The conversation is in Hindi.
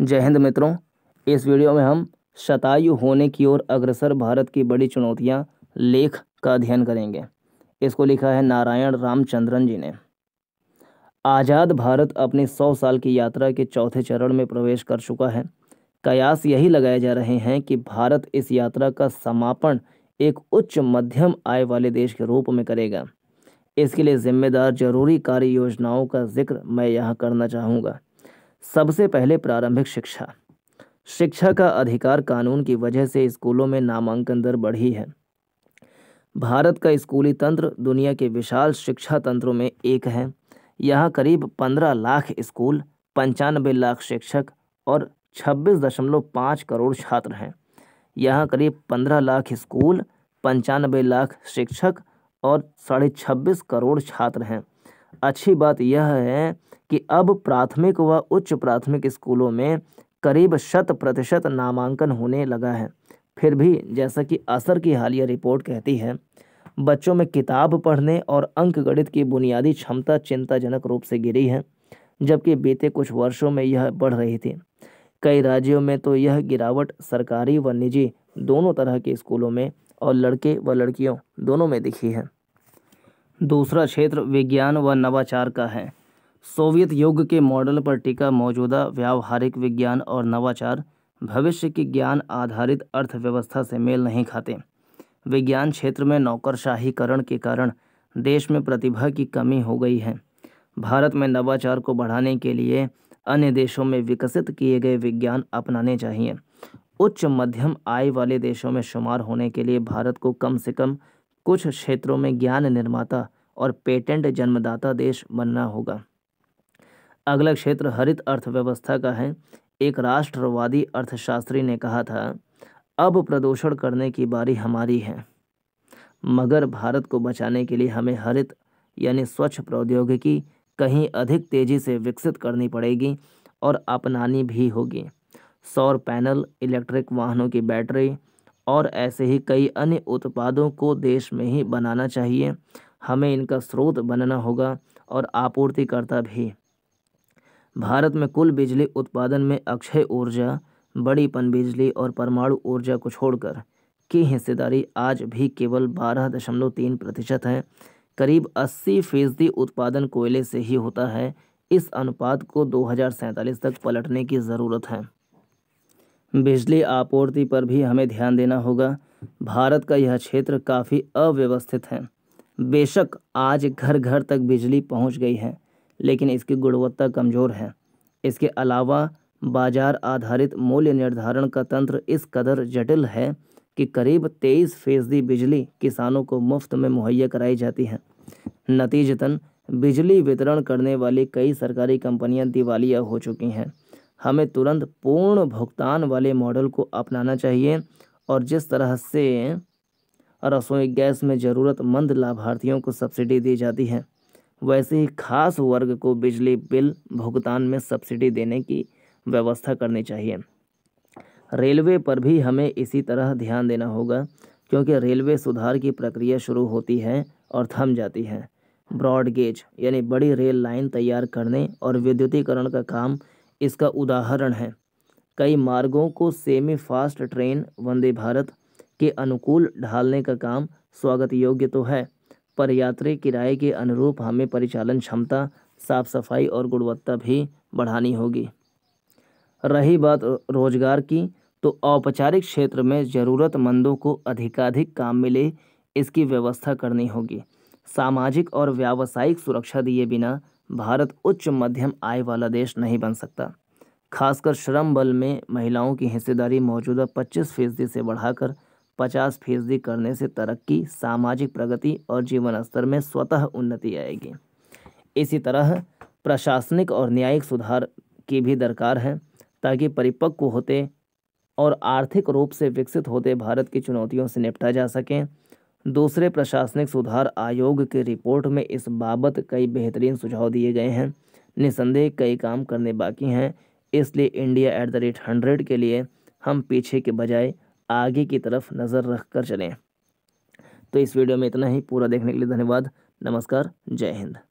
जय हिंद मित्रों इस वीडियो में हम शतायु होने की ओर अग्रसर भारत की बड़ी चुनौतियां लेख का अध्ययन करेंगे इसको लिखा है नारायण रामचंद्रन जी ने आज़ाद भारत अपनी सौ साल की यात्रा के चौथे चरण में प्रवेश कर चुका है कयास यही लगाए जा रहे हैं कि भारत इस यात्रा का समापन एक उच्च मध्यम आय वाले देश के रूप में करेगा इसके लिए जिम्मेदार जरूरी कार्य योजनाओं का जिक्र मैं यहाँ करना चाहूँगा सबसे पहले प्रारंभिक शिक्षा शिक्षा का अधिकार कानून की वजह से स्कूलों में नामांकन दर बढ़ी है भारत का स्कूली तंत्र दुनिया के विशाल शिक्षा तंत्रों में एक है यहाँ करीब पंद्रह लाख स्कूल पंचानबे लाख शिक्षक और छब्बीस दशमलव पाँच करोड़ छात्र हैं यहाँ करीब पंद्रह लाख स्कूल पंचानबे लाख शिक्षक और साढ़े छब्बीस करोड़ छात्र हैं अच्छी बात यह है कि अब प्राथमिक व उच्च प्राथमिक स्कूलों में करीब शत प्रतिशत नामांकन होने लगा है फिर भी जैसा कि असर की हालिया रिपोर्ट कहती है बच्चों में किताब पढ़ने और अंक गणित की बुनियादी क्षमता चिंताजनक रूप से गिरी है जबकि बीते कुछ वर्षों में यह बढ़ रही थी कई राज्यों में तो यह गिरावट सरकारी व निजी दोनों तरह के स्कूलों में और लड़के व लड़कियों दोनों में दिखी है दूसरा क्षेत्र विज्ञान व नवाचार का है सोवियत युग के मॉडल पर टीका मौजूदा व्यावहारिक विज्ञान और नवाचार भविष्य की ज्ञान आधारित अर्थव्यवस्था से मेल नहीं खाते विज्ञान क्षेत्र में नौकरशाहीकरण के कारण देश में प्रतिभा की कमी हो गई है भारत में नवाचार को बढ़ाने के लिए अन्य देशों में विकसित किए गए विज्ञान अपनाने चाहिए उच्च मध्यम आय वाले देशों में शुमार होने के लिए भारत को कम से कम कुछ क्षेत्रों में ज्ञान निर्माता और पेटेंट जन्मदाता देश बनना होगा अगला क्षेत्र हरित अर्थव्यवस्था का है एक राष्ट्रवादी अर्थशास्त्री ने कहा था अब प्रदूषण करने की बारी हमारी है मगर भारत को बचाने के लिए हमें हरित यानी स्वच्छ प्रौद्योगिकी कहीं अधिक तेज़ी से विकसित करनी पड़ेगी और अपनानी भी होगी सौर पैनल इलेक्ट्रिक वाहनों की बैटरी और ऐसे ही कई अन्य उत्पादों को देश में ही बनाना चाहिए हमें इनका स्रोत बनना होगा और आपूर्तिकर्ता भी भारत में कुल बिजली उत्पादन में अक्षय ऊर्जा, बड़ी पनबिजली और परमाणु ऊर्जा को छोड़कर की हिस्सेदारी आज भी केवल बारह दशमलव तीन प्रतिशत है करीब अस्सी फीसदी उत्पादन कोयले से ही होता है इस अनुपात को दो तक पलटने की ज़रूरत है बिजली आपूर्ति पर भी हमें ध्यान देना होगा भारत का यह क्षेत्र काफ़ी अव्यवस्थित है बेशक आज घर घर तक बिजली पहुंच गई है लेकिन इसकी गुणवत्ता कमज़ोर है इसके अलावा बाजार आधारित मूल्य निर्धारण का तंत्र इस कदर जटिल है कि करीब तेईस फीसदी बिजली किसानों को मुफ्त में मुहैया कराई जाती है नतीजतन बिजली वितरण करने वाली कई सरकारी कंपनियां दिवालिया हो चुकी हैं हमें तुरंत पूर्ण भुगतान वाले मॉडल को अपनाना चाहिए और जिस तरह से रसोई गैस में ज़रूरतमंद लाभार्थियों को सब्सिडी दी जाती है वैसे ही खास वर्ग को बिजली बिल भुगतान में सब्सिडी देने की व्यवस्था करनी चाहिए रेलवे पर भी हमें इसी तरह ध्यान देना होगा क्योंकि रेलवे सुधार की प्रक्रिया शुरू होती है और थम जाती है ब्रॉडगेज यानी बड़ी रेल लाइन तैयार करने और विद्युतीकरण का काम इसका उदाहरण है कई मार्गों को semi fast train Vande Bharat के अनुकूल ढालने का काम स्वागत योग्य तो है पर यात्री किराए के अनुरूप हमें परिचालन क्षमता साफ सफाई और गुणवत्ता भी बढ़ानी होगी रही बात रोजगार की तो औपचारिक क्षेत्र में ज़रूरतमंदों को अधिकाधिक काम मिले इसकी व्यवस्था करनी होगी सामाजिक और व्यावसायिक सुरक्षा दिए बिना भारत उच्च मध्यम आय वाला देश नहीं बन सकता खासकर श्रम बल में महिलाओं की हिस्सेदारी मौजूदा 25 फीसदी से बढ़ाकर पचास फीसदी करने से तरक्की सामाजिक प्रगति और जीवन स्तर में स्वतः उन्नति आएगी इसी तरह प्रशासनिक और न्यायिक सुधार की भी दरकार है ताकि परिपक्व होते और आर्थिक रूप से विकसित होते भारत की चुनौतियों से निपटा जा सके दूसरे प्रशासनिक सुधार आयोग की रिपोर्ट में इस बाबत कई बेहतरीन सुझाव दिए गए हैं निसंदेह कई काम करने बाकी हैं इसलिए India at the rate hundred के लिए हम पीछे के बजाय आगे की तरफ नज़र रख कर चलें तो इस वीडियो में इतना ही पूरा देखने के लिए धन्यवाद नमस्कार जय हिंद